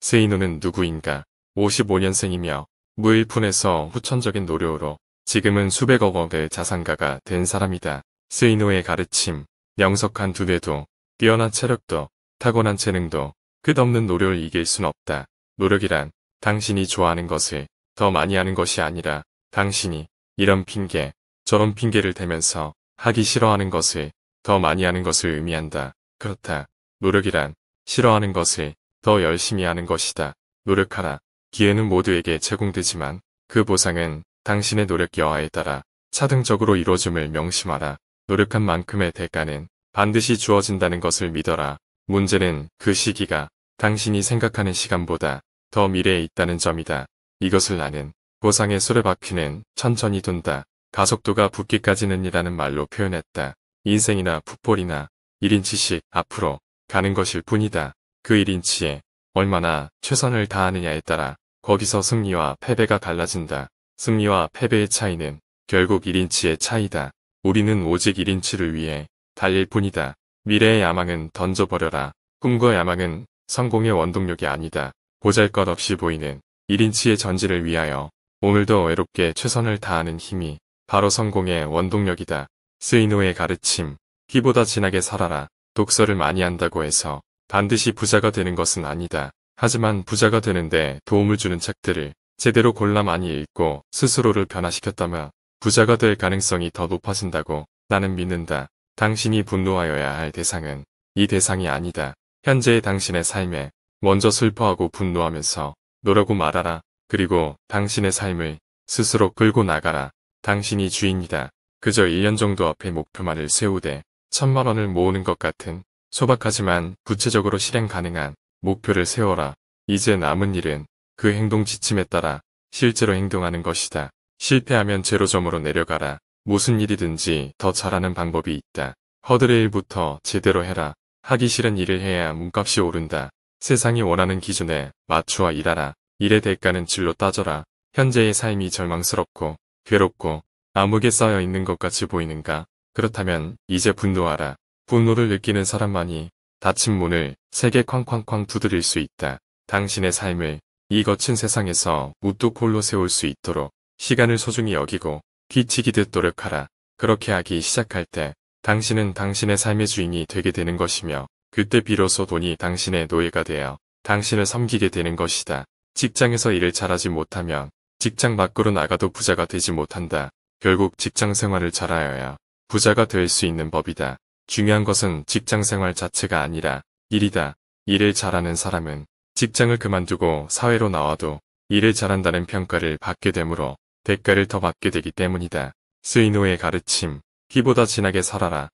세이노는 누구인가 55년생이며 무일푼에서 후천적인 노력으로 지금은 수백억 억의 자산가가 된 사람이다. 세이노의 가르침, 명석한 두뇌도, 뛰어난 체력도, 타고난 재능도, 끝없는 노력을 이길 순 없다. 노력이란 당신이 좋아하는 것을 더 많이 하는 것이 아니라 당신이 이런 핑계, 저런 핑계를 대면서 하기 싫어하는 것을 더 많이 하는 것을 의미한다. 그렇다. 노력이란 싫어하는 것을 더 열심히 하는 것이다. 노력하라. 기회는 모두에게 제공되지만 그 보상은 당신의 노력 여하에 따라 차등적으로 이루어짐을 명심하라. 노력한 만큼의 대가는 반드시 주어진다는 것을 믿어라. 문제는 그 시기가 당신이 생각하는 시간보다 더 미래에 있다는 점이다. 이것을 아는 보상의 수레바퀴는 천천히 돈다. 가속도가 붙기까지는 이라는 말로 표현했다. 인생이나 풋볼이나 1인치씩 앞으로 가는 것일 뿐이다. 그 1인치에 얼마나 최선을 다하느냐에 따라 거기서 승리와 패배가 갈라진다. 승리와 패배의 차이는 결국 1인치의 차이다. 우리는 오직 1인치를 위해 달릴 뿐이다. 미래의 야망은 던져버려라. 꿈과 야망은 성공의 원동력이 아니다. 보잘것없이 보이는 1인치의 전지를 위하여 오늘도 외롭게 최선을 다하는 힘이 바로 성공의 원동력이다. 스이노의 가르침, 기보다 진하게 살아라. 독서를 많이 한다고 해서 반드시 부자가 되는 것은 아니다. 하지만 부자가 되는데 도움을 주는 책들을 제대로 골라 많이 읽고 스스로를 변화시켰다면 부자가 될 가능성이 더 높아진다고 나는 믿는다. 당신이 분노하여야 할 대상은 이 대상이 아니다. 현재의 당신의 삶에 먼저 슬퍼하고 분노하면서 노라고 말하라. 그리고 당신의 삶을 스스로 끌고 나가라. 당신이 주인이다. 그저 1년 정도 앞에 목표만을 세우되 천만 원을 모으는 것 같은 소박하지만 구체적으로 실행 가능한 목표를 세워라. 이제 남은 일은 그 행동 지침에 따라 실제로 행동하는 것이다. 실패하면 제로점으로 내려가라. 무슨 일이든지 더 잘하는 방법이 있다. 허들의 일부터 제대로 해라. 하기 싫은 일을 해야 몸값이 오른다. 세상이 원하는 기준에 맞추어 일하라. 일의 대가는 질로 따져라. 현재의 삶이 절망스럽고 괴롭고 암흑에 쌓여 있는 것 같이 보이는가? 그렇다면 이제 분노하라. 분노를 느끼는 사람만이 닫힌 문을 세게 쾅쾅쾅 두드릴 수 있다. 당신의 삶을 이 거친 세상에서 우뚝 홀로 세울 수 있도록 시간을 소중히 여기고 귀치기듯 노력하라. 그렇게 하기 시작할 때 당신은 당신의 삶의 주인이 되게 되는 것이며 그때 비로소 돈이 당신의 노예가 되어 당신을 섬기게 되는 것이다. 직장에서 일을 잘하지 못하면 직장 밖으로 나가도 부자가 되지 못한다. 결국 직장 생활을 잘하여야 부자가 될 수 있는 법이다. 중요한 것은 직장생활 자체가 아니라 일이다. 일을 잘하는 사람은 직장을 그만두고 사회로 나와도 일을 잘한다는 평가를 받게 되므로 대가를 더 받게 되기 때문이다. 스이노의 가르침, 기보다 진하게 살아라.